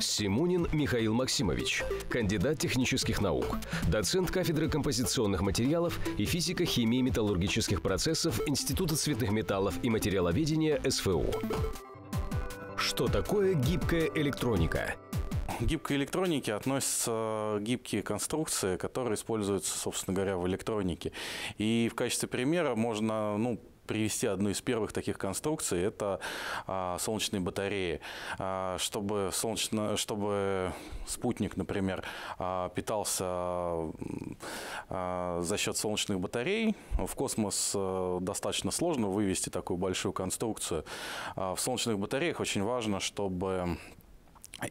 Симунин Михаил Максимович, кандидат технических наук, доцент кафедры композиционных материалов и физика химии металлургических процессов Института цветных металлов и материаловедения СФУ. Что такое гибкая электроника? гибкой электронике относятся гибкие конструкции, которые используются, собственно говоря, в электронике. И в качестве примера можно ну, привести одну из первых таких конструкций – это а, солнечные батареи. А, чтобы, солнечно, чтобы спутник, например, а, питался а, за счет солнечных батарей, в космос а, достаточно сложно вывести такую большую конструкцию. А, в солнечных батареях очень важно, чтобы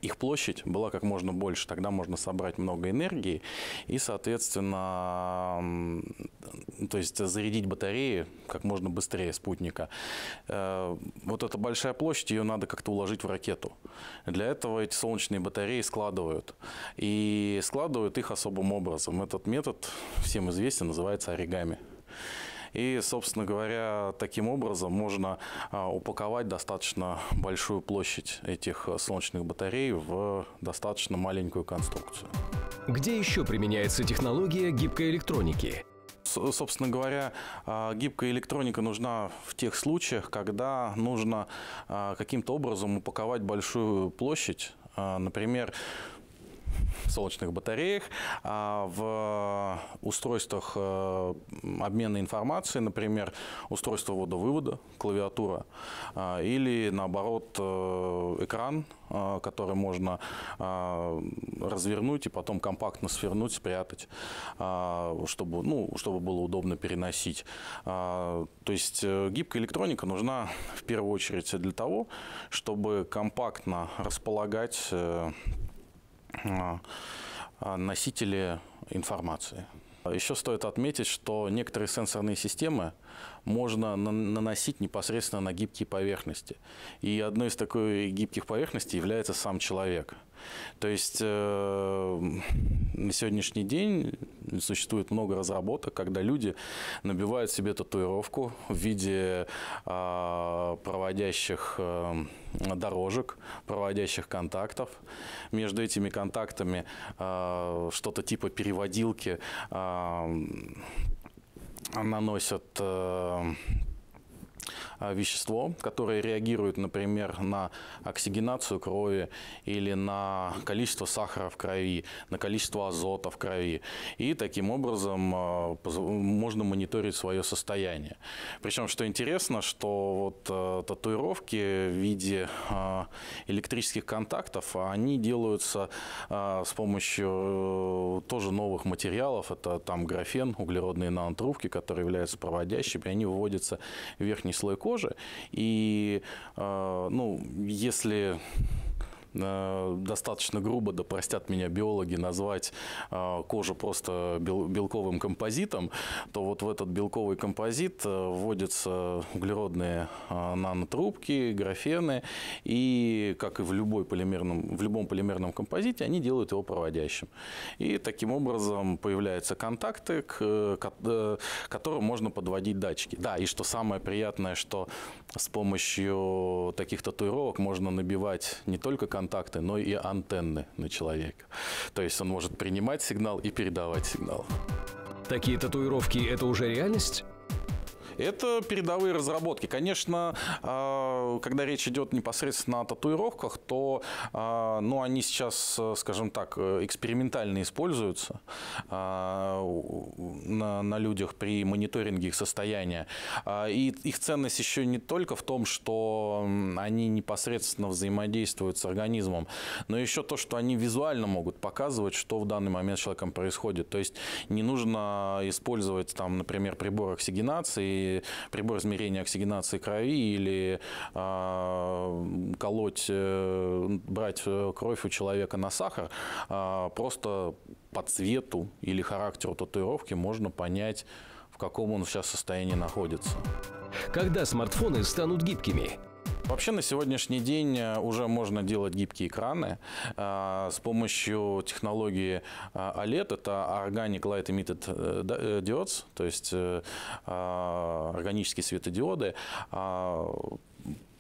их площадь была как можно больше, тогда можно собрать много энергии и, соответственно, то есть зарядить батареи как можно быстрее спутника. Э, вот эта большая площадь, ее надо как-то уложить в ракету. Для этого эти солнечные батареи складывают. И складывают их особым образом. Этот метод всем известен, называется оригами. И, собственно говоря, таким образом можно а, упаковать достаточно большую площадь этих а, солнечных батарей в достаточно маленькую конструкцию. Где еще применяется технология гибкой электроники? собственно говоря, а, гибкая электроника нужна в тех случаях, когда нужно каким-то образом упаковать большую площадь. Например, солнечных батареях, а в устройствах э, обмена информации, например, устройство водовывода, клавиатура, а, или наоборот э, экран, э, который можно а, развернуть и потом компактно свернуть, спрятать, а, чтобы, ну, чтобы было удобно переносить. То есть гибкая электроника нужна в первую очередь для того, чтобы компактно располагать а, а, носители информации. Еще стоит отметить, что некоторые сенсорные системы можно наносить непосредственно на гибкие поверхности. И одной из такой гибких поверхностей является сам человек – то есть э, на сегодняшний день существует много разработок, когда люди набивают себе татуировку в виде э, проводящих э, дорожек, проводящих контактов. Между этими контактами э, что-то типа переводилки э, наносят... Э, Э, вещество, которое реагирует, например, на оксигенацию крови или на количество сахара в крови, на количество азота в крови. И таким образом э, можно мониторить свое состояние. Причем, что интересно, что вот э, татуировки в виде электрических контактов, они делаются с помощью тоже новых материалов. Это там графен, углеродные нанотрубки, которые являются проводящими, они выводятся в верхний слой кожи. И, э, ну, если Э, достаточно грубо, да простят меня биологи, назвать э, кожу просто белковым композитом, то вот в этот белковый композит э, вводятся углеродные нанотрубки, графены, и, как и в, любой полимерном, в любом полимерном композите, они делают его проводящим. И таким образом появляются контакты, к, которым можно подводить датчики. Да, и что самое приятное, что с помощью таких татуировок можно набивать не только контакты, контакты, но и антенны на человека. То есть он может принимать сигнал и передавать сигнал. Такие татуировки – это уже реальность? Это передовые разработки. Конечно, а, когда речь идет непосредственно о татуировках, то а, ну, они сейчас, э, скажем так, э, экспериментально используются а, на, на людях при мониторинге их состояния. И их ценность еще не только в том, что они непосредственно взаимодействуют с организмом, но еще то, что они визуально могут показывать, что в данный момент с человеком происходит. То есть не нужно использовать, там, например, прибор оксигенации прибор измерения оксигенации крови, или а, колоть, э, брать э, кровь у человека на сахар, а, просто по цвету или характеру татуировки можно понять, в каком он сейчас состоянии находится. Когда смартфоны станут гибкими? Вообще на сегодняшний день э, уже можно делать гибкие экраны э, с помощью технологии OLED, э, это Organic Light Emitted Diodes, то есть органические светодиоды. А,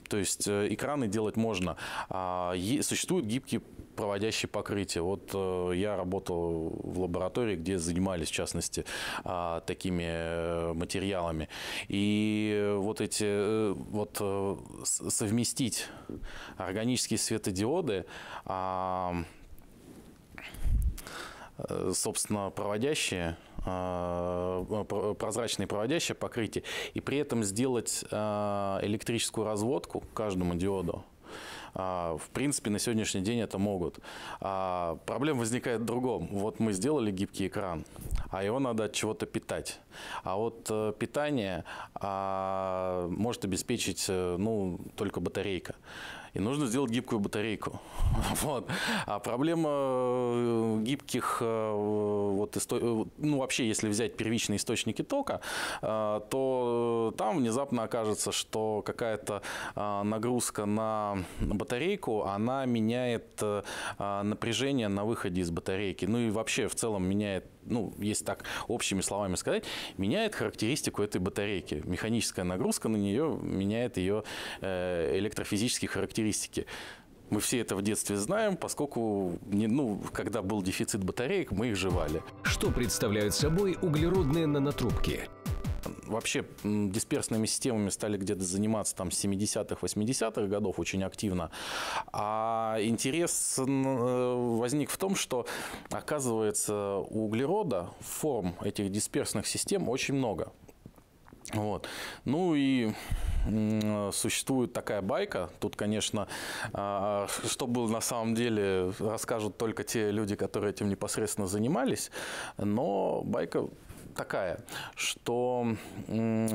то есть экраны делать можно. А, существуют гибкие проводящие покрытия. Вот э, я работал в лаборатории, где занимались, в частности, а, такими э, материалами. И вот эти, э, вот совместить органические светодиоды а, собственно, проводящие, а, прозрачные проводящие покрытия, и при этом сделать электрическую разводку к каждому диоду, а, в принципе, на сегодняшний день это могут. А проблема возникает в другом. Вот мы сделали гибкий экран, а его надо от чего-то питать. А вот э, питание а, может обеспечить э, ну, только батарейка и нужно сделать гибкую батарейку. Вот. А проблема э, гибких, э, вот, исто... Э, ну вообще, если взять первичные источники тока, то там внезапно окажется, что какая-то нагрузка на батарейку, она меняет напряжение на выходе из батарейки. Ну и вообще в целом меняет ну, если так общими словами сказать, меняет характеристику этой батарейки. Механическая нагрузка на нее меняет ее э, электрофизические характеристики. Мы все это в детстве знаем, поскольку, ну, когда был дефицит батареек, мы их жевали. Что представляют собой углеродные нанотрубки? вообще дисперсными системами стали где-то заниматься там с 70-х, 80-х годов очень активно. А интерес э, возник в том, что оказывается углерода форм этих дисперсных систем очень много. Вот. Ну и существует такая байка. Тут, конечно, а, что было на самом деле, расскажут только те люди, которые этим непосредственно занимались. Но байка такая, что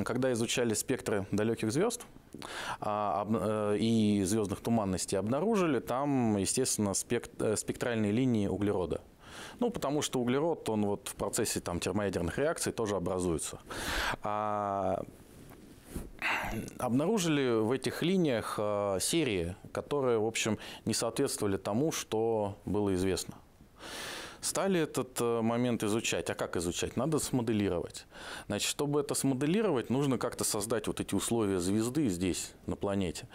когда изучали спектры далеких звезд, а, э, и звездных туманностей обнаружили, там, естественно, э, спектральные линии углерода. Ну, потому что углерод, он вот в процессе там, термоядерных реакций тоже образуется. А обнаружили в этих линиях а, серии, которые, в общем, не соответствовали тому, что было известно стали этот э, момент изучать. А как изучать? Надо смоделировать. Значит, чтобы это смоделировать, нужно как-то создать вот эти условия звезды здесь, на планете.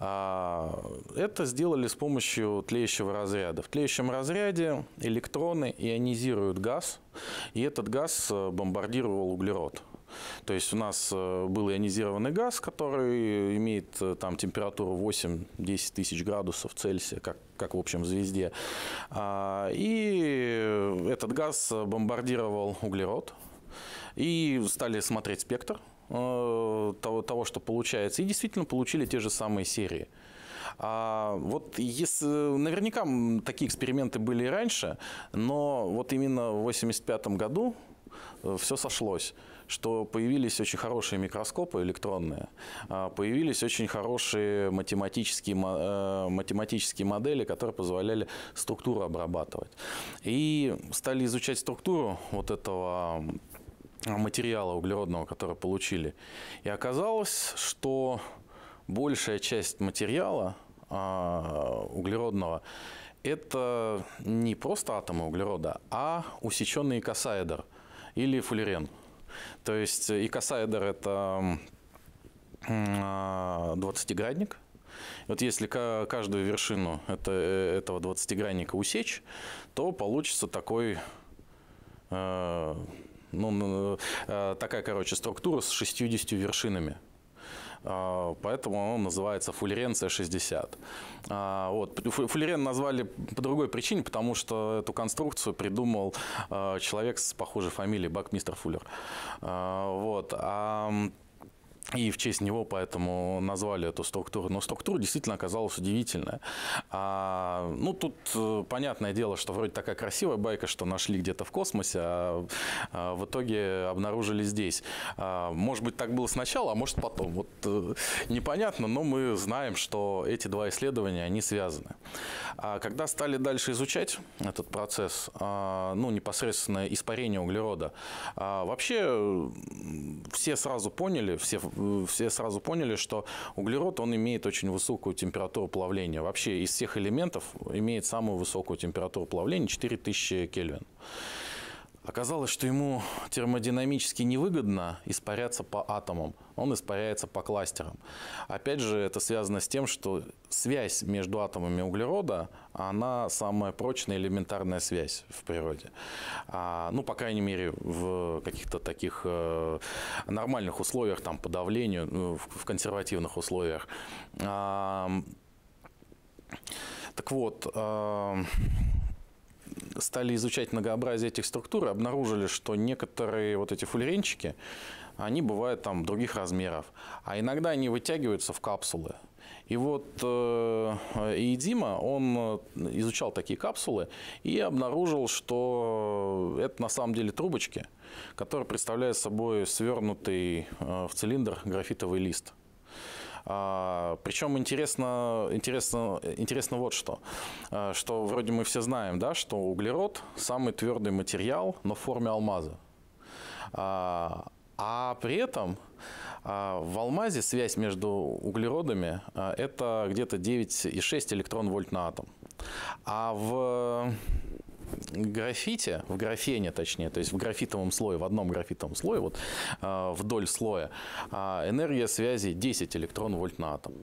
А, это сделали с помощью тлеющего разряда. В тлеющем разряде электроны ионизируют газ, и этот газ э, бомбардировал углерод. То есть у нас э, был ионизированный газ, который имеет э, там температуру 8-10 тысяч градусов Цельсия, как, как в общем в звезде. А, и этот газ бомбардировал углерод. И стали смотреть спектр э, того, того, что получается. И действительно получили те же самые серии. А вот если, наверняка такие эксперименты были и раньше, но вот именно в 1985 году все сошлось что появились очень хорошие микроскопы электронные, а, появились очень хорошие математические, э, математические модели, которые позволяли структуру обрабатывать. И стали изучать структуру вот этого а, материала углеродного, который получили. И оказалось, что большая часть материала а, углеродного это не просто атомы углерода, а усеченный косаэдр или фуллерен. То есть э, икосайдер – это 20-градник. А, вот если каждую вершину э, этого 20-гранника усечь, то получится такой э, ну, такая, короче, структура с 60 вершинами. А, поэтому он называется фуллеренция 60. А, вот. Фуллерен назвали по другой причине, потому что эту конструкцию придумал а, человек с похожей фамилией, Бакмистер Фуллер. Вот. А и в честь него поэтому назвали эту структуру. Но структура действительно оказалась удивительная. А, ну, тут э, понятное дело, что вроде такая красивая байка, что нашли где-то в космосе, а, а в итоге обнаружили здесь. А, может быть, так было сначала, а может потом. Вот э, непонятно, но мы знаем, что эти два исследования, они связаны. А когда стали дальше изучать этот процесс, а, ну, непосредственно испарение углерода, а, вообще все сразу поняли, все Э, все сразу поняли, что углерод, он имеет очень высокую температуру плавления. Вообще из всех элементов имеет самую высокую температуру плавления 4000 Кельвин. Оказалось, что ему термодинамически невыгодно испаряться по атомам, он испаряется по кластерам. Опять же, это связано с тем, что связь между атомами углерода, она самая прочная элементарная связь в природе. А, ну, по крайней мере, в каких-то таких э, нормальных условиях, там, по давлению, ну, в, в консервативных условиях. А, так вот... Э, стали изучать многообразие этих структур и обнаружили, что некоторые вот эти фуллеренчики, они бывают там других размеров, а иногда они вытягиваются в капсулы. И вот э, и Дима, он э, изучал такие капсулы и обнаружил, что это на самом деле трубочки, которые представляют собой свернутый э, в цилиндр графитовый лист. А, Причем интересно, интересно, интересно вот что. А, что вроде мы все знаем, да, что углерод – самый твердый материал, но в форме алмаза. А, а при этом в алмазе связь между углеродами – это где-то 9,6 электрон-вольт на атом. А в графите, в графене точнее, то есть в графитовом слое, в одном графитовом слое, вот а, вдоль слоя, а, энергия связи 10 электрон-вольт на атом.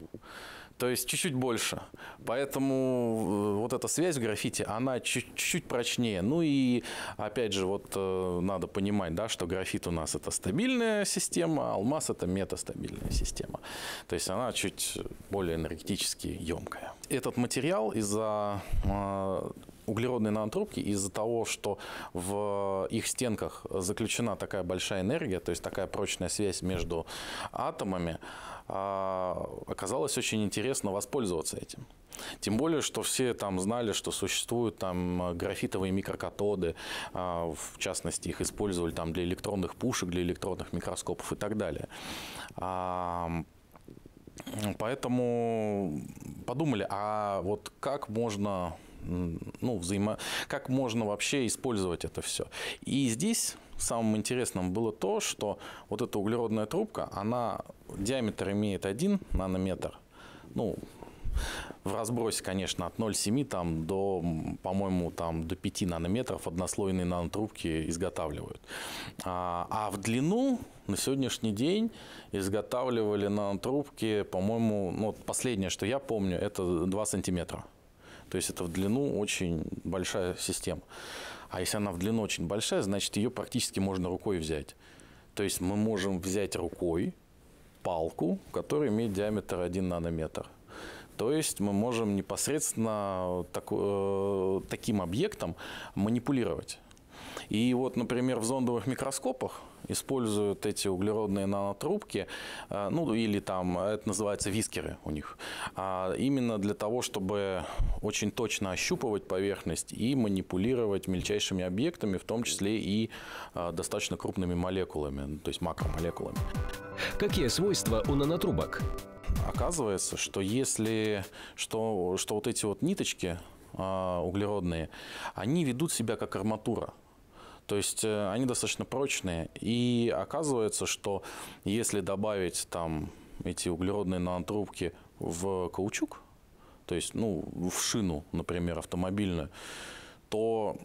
То есть чуть-чуть больше. Поэтому э, вот эта связь в графите, она чуть-чуть прочнее. Ну и опять же, вот э, надо понимать, да, что графит у нас это стабильная система, а алмаз это метастабильная система. То есть она чуть более энергетически емкая. Этот материал из-за а, углеродные нанотрубки из-за того, что в их стенках заключена такая большая энергия, то есть такая прочная связь между атомами, а, оказалось очень интересно воспользоваться этим. Тем более, что все там знали, что существуют там графитовые микрокатоды, а, в частности, их использовали там для электронных пушек, для электронных микроскопов и так далее. А, поэтому подумали, а вот как можно ну, взаимо... как можно вообще использовать это все. И здесь самым интересным было то, что вот эта углеродная трубка, она диаметр имеет 1 нанометр, ну, в разбросе, конечно, от 0,7 там, до, по-моему, там, до 5 нанометров однослойные нанотрубки изготавливают. А, а в длину на сегодняшний день изготавливали нанотрубки, по-моему, ну, вот последнее, что я помню, это 2 сантиметра. То есть это в длину очень большая система. А если она в длину очень большая, значит ее практически можно рукой взять. То есть мы можем взять рукой палку, которая имеет диаметр 1 нанометр. То есть мы можем непосредственно так, э, таким объектом манипулировать. И вот, например, в зондовых микроскопах используют эти углеродные нанотрубки, э, ну или там, э, это называется вискеры у них, а именно для того, чтобы очень точно ощупывать поверхность и манипулировать мельчайшими объектами, в том числе и э, достаточно крупными молекулами, то есть макромолекулами. Какие свойства у нанотрубок? Оказывается, что если что, что вот эти вот ниточки углеродные, они ведут себя как арматура. То есть э, они достаточно прочные. И оказывается, что если добавить там эти углеродные нанотрубки в каучук, то есть ну, в шину, например, автомобильную, что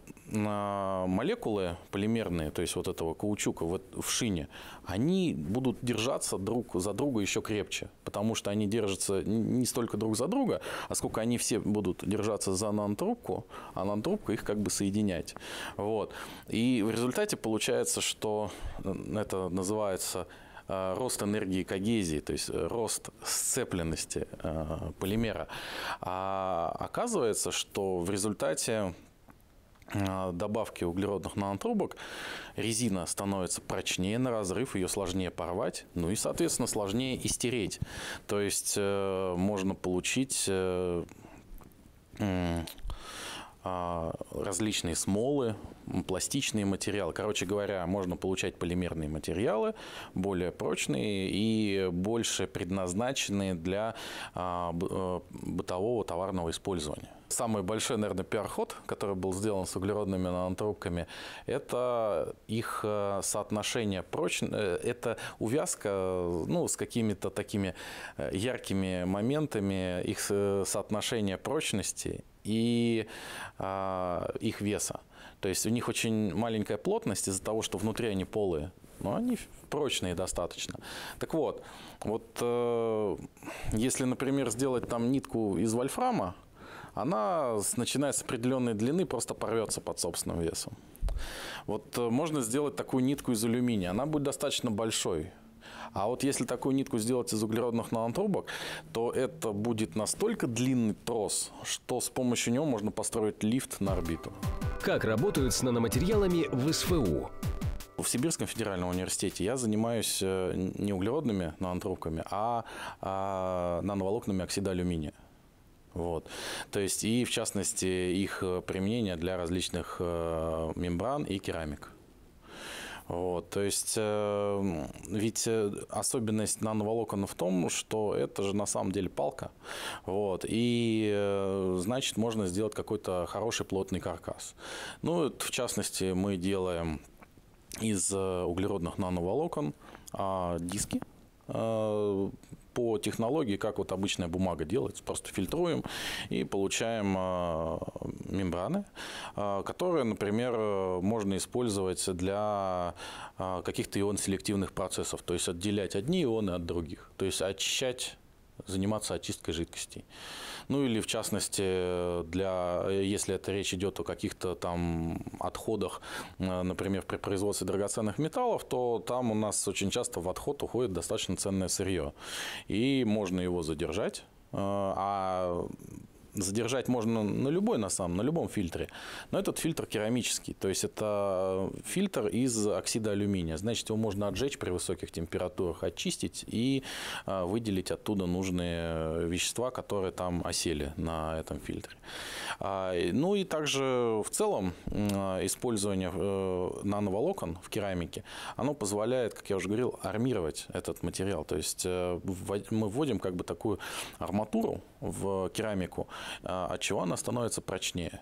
а, молекулы полимерные, то есть вот этого каучука в шине, они будут держаться друг за друга еще крепче, потому что они держатся не столько друг за друга, а сколько они все будут держаться за нанотрубку, а нанотрубка их как бы соединять. Вот. И в результате получается, что это называется а, рост энергии когезии, то есть рост сцепленности э, полимера. А оказывается, что в результате Э, добавки углеродных нанотрубок, резина становится прочнее на разрыв, ее сложнее порвать, ну и, соответственно, сложнее истереть То есть э, можно получить... Э, а, различные смолы, пластичные материалы. Короче говоря, можно получать полимерные материалы, более прочные и больше предназначенные для а, э, бытового товарного использования. Самый большой, наверное, пиар-ход, который был сделан с углеродными нанотрубками, это их э, соотношение прочно, э, это увязка ну, с какими-то такими яркими моментами, их соотношение прочности и э, их веса. То есть у них очень маленькая плотность из-за того, что внутри они полые, но они прочные достаточно. Так вот, вот э, если, например, сделать там нитку из вольфрама, она, начиная с определенной длины, просто порвется под собственным весом. Вот э, можно сделать такую нитку из алюминия. Она будет достаточно большой. А вот если такую нитку сделать из углеродных нанотрубок, то это будет настолько длинный трос, что с помощью него можно построить лифт на орбиту. Как работают с наноматериалами в СФУ? В Сибирском федеральном университете я занимаюсь э, не углеродными нанотрубками, а, а нановолокнами оксида алюминия. Вот. То есть и в частности их э, применение для различных э, мембран и керамик. Вот, то есть, эм, э, ведь особенность нановолокон в том, что это же на самом деле палка. Вот, и э, значит, можно сделать какой-то хороший плотный каркас. Ну, в частности, мы делаем из э, углеродных нановолокон а, э, диски по технологии, как вот обычная бумага делается, просто фильтруем и получаем а, мембраны, а, которые, например, можно использовать для а, каких-то ион-селективных процессов, то есть отделять одни ионы от других, то есть очищать заниматься очисткой жидкостей. Ну или в частности, для, если это речь идет о каких-то там отходах, э, например, при производстве драгоценных металлов, то там у нас очень часто в отход уходит достаточно ценное сырье. И можно его задержать, э, а задержать можно на любой, на самом, на любом фильтре. Но этот фильтр керамический, то есть это э, фильтр из оксида алюминия. Значит, его можно отжечь при высоких температурах, очистить и э, выделить оттуда нужные э, вещества, которые там осели на этом фильтре. А, ну и также в целом использование нановолокон в керамике, оно позволяет, как я уже говорил, армировать этот материал. То есть мы вводим как бы такую арматуру в керамику, а, от чего она становится прочнее.